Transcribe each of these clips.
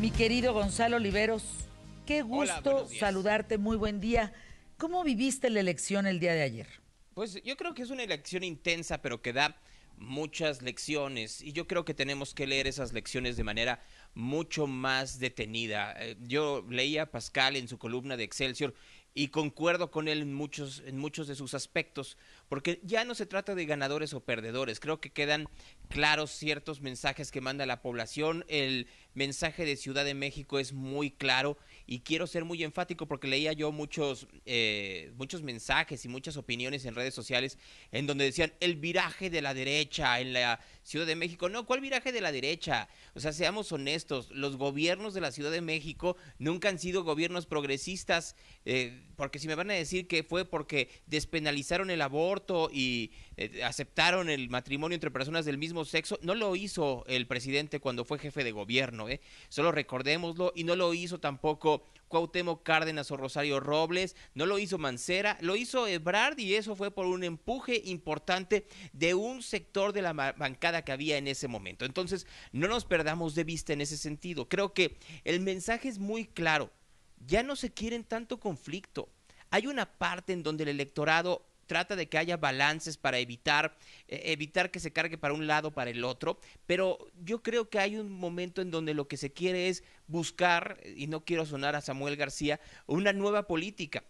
Mi querido Gonzalo Oliveros, qué gusto saludarte, muy buen día. ¿Cómo viviste la elección el día de ayer? Pues yo creo que es una elección intensa, pero que da muchas lecciones y yo creo que tenemos que leer esas lecciones de manera mucho más detenida. Eh, yo leía a Pascal en su columna de Excelsior y concuerdo con él en muchos, en muchos de sus aspectos, porque ya no se trata de ganadores o perdedores, creo que quedan claros ciertos mensajes que manda la población, el mensaje de Ciudad de México es muy claro y quiero ser muy enfático porque leía yo muchos, eh, muchos mensajes y muchas opiniones en redes sociales en donde decían el viraje de la derecha, en la Ciudad de México. No, ¿cuál viraje de la derecha? O sea, seamos honestos, los gobiernos de la Ciudad de México nunca han sido gobiernos progresistas, eh, porque si me van a decir que fue porque despenalizaron el aborto y eh, aceptaron el matrimonio entre personas del mismo sexo, no lo hizo el presidente cuando fue jefe de gobierno, ¿eh? Solo recordémoslo y no lo hizo tampoco Cuauhtémoc Cárdenas o Rosario Robles, no lo hizo Mancera, lo hizo Ebrard y eso fue por un empuje importante de un sector de la bancada que había en ese momento. Entonces, no nos perdamos de vista en ese sentido. Creo que el mensaje es muy claro. Ya no se quieren tanto conflicto. Hay una parte en donde el electorado trata de que haya balances para evitar, eh, evitar que se cargue para un lado, para el otro, pero yo creo que hay un momento en donde lo que se quiere es buscar, y no quiero sonar a Samuel García, una nueva política.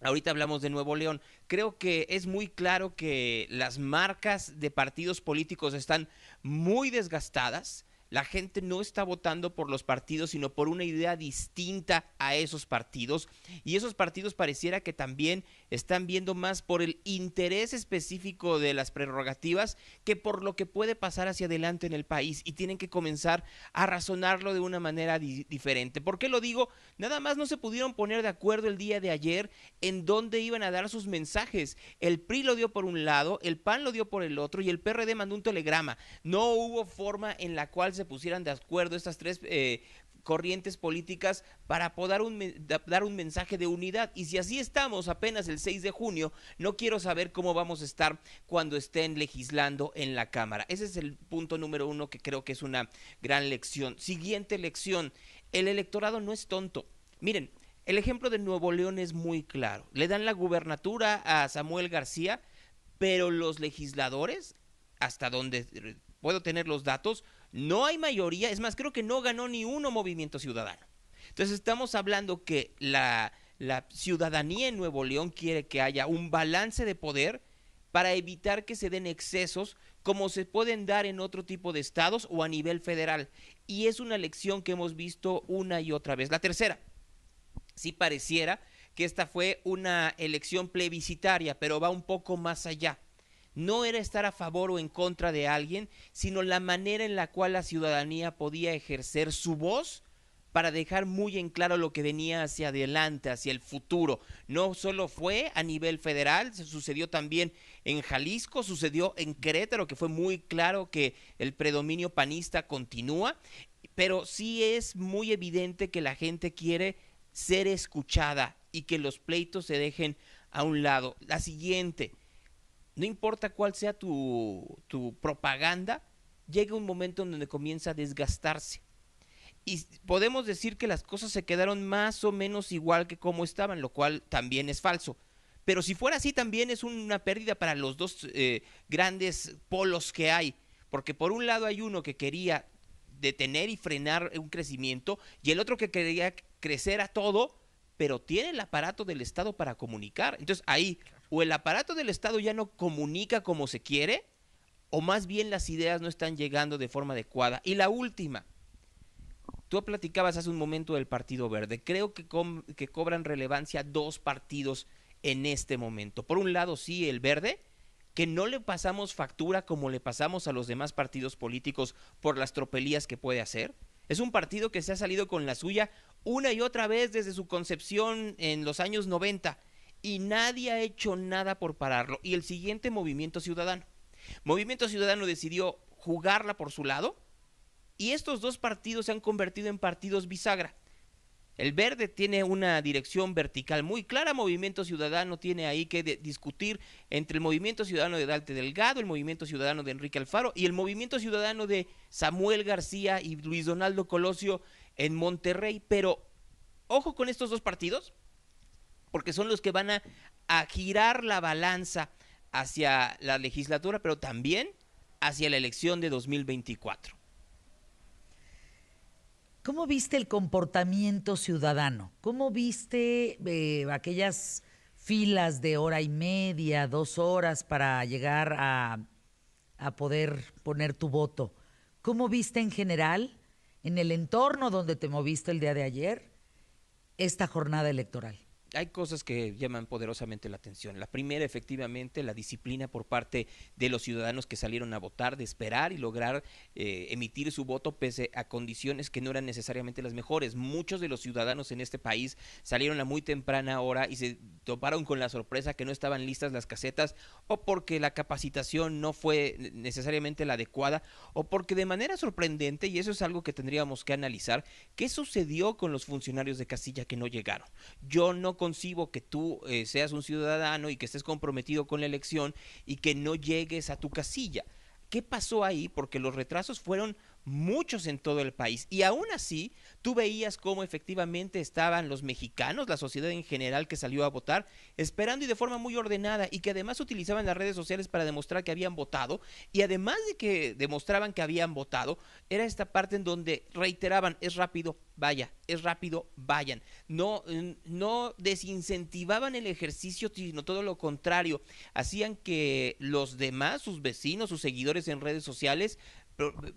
Ahorita hablamos de Nuevo León. Creo que es muy claro que las marcas de partidos políticos están muy desgastadas. La gente no está votando por los partidos, sino por una idea distinta a esos partidos. Y esos partidos pareciera que también están viendo más por el interés específico de las prerrogativas que por lo que puede pasar hacia adelante en el país y tienen que comenzar a razonarlo de una manera diferente. ¿Por qué lo digo? Nada más no se pudieron poner de acuerdo el día de ayer en dónde iban a dar sus mensajes. El PRI lo dio por un lado, el PAN lo dio por el otro y el PRD mandó un telegrama. No hubo forma en la cual se pusieran de acuerdo estas tres eh, corrientes políticas para poder dar un mensaje de unidad. Y si así estamos apenas el 6 de junio, no quiero saber cómo vamos a estar cuando estén legislando en la Cámara. Ese es el punto número uno que creo que es una gran lección. Siguiente lección, el electorado no es tonto. Miren, el ejemplo de Nuevo León es muy claro. Le dan la gubernatura a Samuel García, pero los legisladores, hasta donde eh, puedo tener los datos, no hay mayoría, es más, creo que no ganó ni uno movimiento ciudadano. Entonces estamos hablando que la, ciudadanía en Nuevo León quiere que haya un balance de poder para evitar que se den excesos como se pueden dar en otro tipo de estados o a nivel federal. Y es una elección que hemos visto una y otra vez. La tercera, si pareciera que esta fue una elección plebiscitaria, pero va un poco más allá no era estar a favor o en contra de alguien, sino la manera en la cual la ciudadanía podía ejercer su voz para dejar muy en claro lo que venía hacia adelante, hacia el futuro. No solo fue a nivel federal, se sucedió también en Jalisco, sucedió en Querétaro, que fue muy claro que el predominio panista continúa, pero sí es muy evidente que la gente quiere ser escuchada y que los pleitos se dejen a un lado. La siguiente, no importa cuál sea tu, tu propaganda, llega un momento en donde comienza a desgastarse. Y podemos decir que las cosas se quedaron más o menos igual que como estaban, lo cual también es falso. Pero si fuera así, también es una pérdida para los dos eh, grandes polos que hay. Porque por un lado hay uno que quería detener y frenar un crecimiento y el otro que quería crecer a todo pero tiene el aparato del Estado para comunicar. Entonces ahí, o el aparato del Estado ya no comunica como se quiere, o más bien las ideas no están llegando de forma adecuada. Y la última, tú platicabas hace un momento del Partido Verde. Creo que, que cobran relevancia dos partidos en este momento. Por un lado, sí, el Verde, que no le pasamos factura como le pasamos a los demás partidos políticos por las tropelías que puede hacer. Es un partido que se ha salido con la suya una y otra vez desde su concepción en los años 90 y nadie ha hecho nada por pararlo. Y el siguiente Movimiento Ciudadano. Movimiento Ciudadano decidió jugarla por su lado y estos dos partidos se han convertido en partidos bisagra. El verde tiene una dirección vertical muy clara, Movimiento Ciudadano tiene ahí que discutir entre el Movimiento Ciudadano de Dalte Delgado, el Movimiento Ciudadano de Enrique Alfaro y el Movimiento Ciudadano de Samuel García y Luis Donaldo Colosio en Monterrey. Pero ojo con estos dos partidos, porque son los que van a, a girar la balanza hacia la legislatura, pero también hacia la elección de 2024. ¿Cómo viste el comportamiento ciudadano? ¿Cómo viste eh, aquellas filas de hora y media, dos horas para llegar a, a poder poner tu voto? ¿Cómo viste en general, en el entorno donde te moviste el día de ayer, esta jornada electoral? hay cosas que llaman poderosamente la atención. La primera, efectivamente, la disciplina por parte de los ciudadanos que salieron a votar, de esperar y lograr eh, emitir su voto pese a condiciones que no eran necesariamente las mejores. Muchos de los ciudadanos en este país salieron a muy temprana hora y se toparon con la sorpresa que no estaban listas las casetas o porque la capacitación no fue necesariamente la adecuada o porque de manera sorprendente, y eso es algo que tendríamos que analizar, ¿qué sucedió con los funcionarios de casilla que no llegaron? Yo no concibo que tú eh, seas un ciudadano y que estés comprometido con la elección y que no llegues a tu casilla. ¿Qué pasó ahí? Porque los retrasos fueron muchos en todo el país. Y aún así, tú veías cómo efectivamente estaban los mexicanos, la sociedad en general que salió a votar, esperando y de forma muy ordenada, y que además utilizaban las redes sociales para demostrar que habían votado, y además de que demostraban que habían votado, era esta parte en donde reiteraban, es rápido, vaya, es rápido, vayan. No, mm, no desincentivaban el ejercicio, sino todo lo contrario, hacían que los demás, sus vecinos, sus seguidores en redes sociales,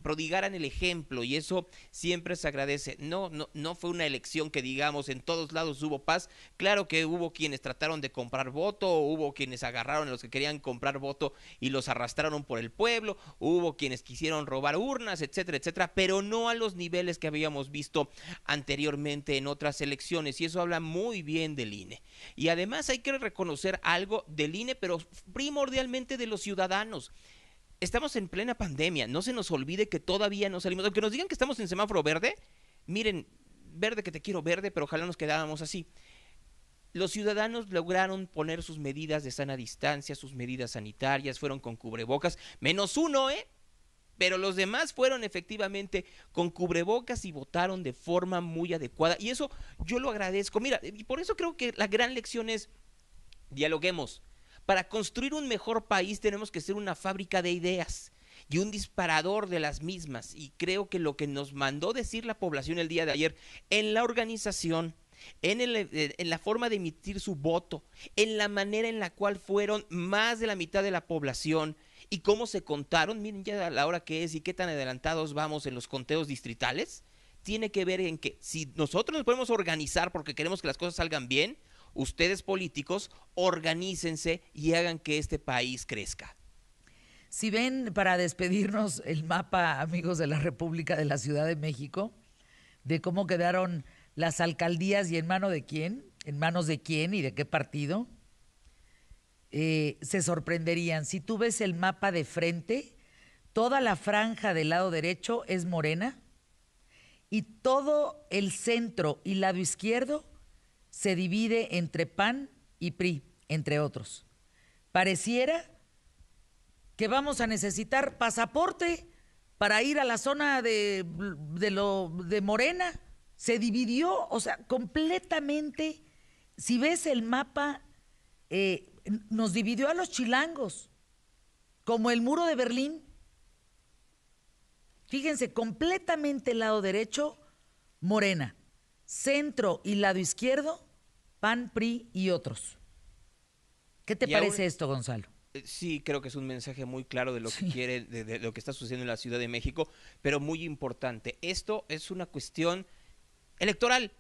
prodigaran el ejemplo y eso siempre se agradece. No, no, no fue una elección que digamos en todos lados hubo paz. Claro que hubo quienes trataron de comprar voto, hubo quienes agarraron a los que querían comprar voto y los arrastraron por el pueblo, hubo quienes quisieron robar urnas, etcétera, etcétera, pero no a los niveles que habíamos visto anteriormente en otras elecciones y eso habla muy bien del INE. Y además hay que reconocer algo del INE, pero primordialmente de los ciudadanos estamos en plena pandemia, no se nos olvide que todavía no salimos, aunque nos digan que estamos en semáforo verde, miren, verde que te quiero verde, pero ojalá nos quedábamos así. Los ciudadanos lograron poner sus medidas de sana distancia, sus medidas sanitarias, fueron con cubrebocas, menos uno, ¿eh? Pero los demás fueron efectivamente con cubrebocas y votaron de forma muy adecuada. Y eso yo lo agradezco. Mira, y por eso creo que la gran lección es, dialoguemos, para construir un mejor país tenemos que ser una fábrica de ideas y un disparador de las mismas. Y creo que lo que nos mandó decir la población el día de ayer en la organización, eh, en, la forma de emitir su voto, en la manera en la cual fueron más de la mitad de la población y cómo se contaron, miren ya la hora que es y qué tan adelantados vamos en los conteos distritales, tiene que ver en que si nosotros nos podemos organizar porque queremos que las cosas salgan bien, Ustedes políticos, organícense y hagan que este país crezca. Si ven para despedirnos el mapa, amigos de la República de la Ciudad de México, de cómo quedaron las alcaldías y en mano de quién, en manos de quién y de qué partido, eh, se sorprenderían. Si tú ves el mapa de frente, toda la franja del lado derecho es morena y todo el centro y lado izquierdo se divide entre PAN y PRI, entre otros. Pareciera que vamos a necesitar pasaporte para ir a la zona de, de, lo, de Morena. Se dividió, o sea, completamente. Si ves el mapa, eh, nos dividió a los chilangos, como el muro de Berlín. Fíjense, completamente el lado derecho, Morena centro y lado izquierdo, PAN, PRI y otros. ¿Qué te parece esto, Gonzalo? Eh, sí, creo que es un mensaje muy claro de lo que quiere, de, lo que está sucediendo en la Ciudad de México, pero muy importante. Esto es una cuestión electoral.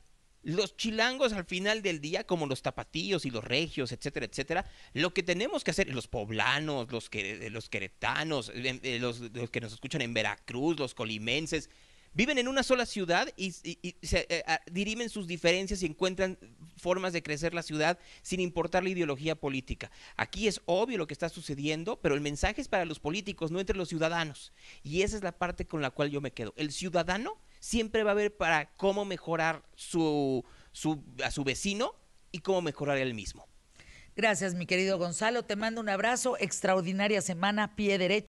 Los chilangos al final del día, como los tapatíos y los regios, etcétera, etcétera, lo que tenemos que hacer, los poblanos, los, que, los queretanos, eh, eh, los que nos escuchan en Veracruz, los colimenses, viven en una sola ciudad y, eh, ah, dirimen sus diferencias y encuentran formas de crecer la ciudad sin importar la ideología política. Aquí es obvio lo que está sucediendo, pero el mensaje es para los políticos, no entre los ciudadanos. Y esa es la parte con la cual yo me quedo. El ciudadano siempre va a ver para cómo mejorar su, a su vecino y cómo mejorar él mismo. Gracias, mi querido Gonzalo. Te mando un abrazo. Extraordinaria semana, pie derecho.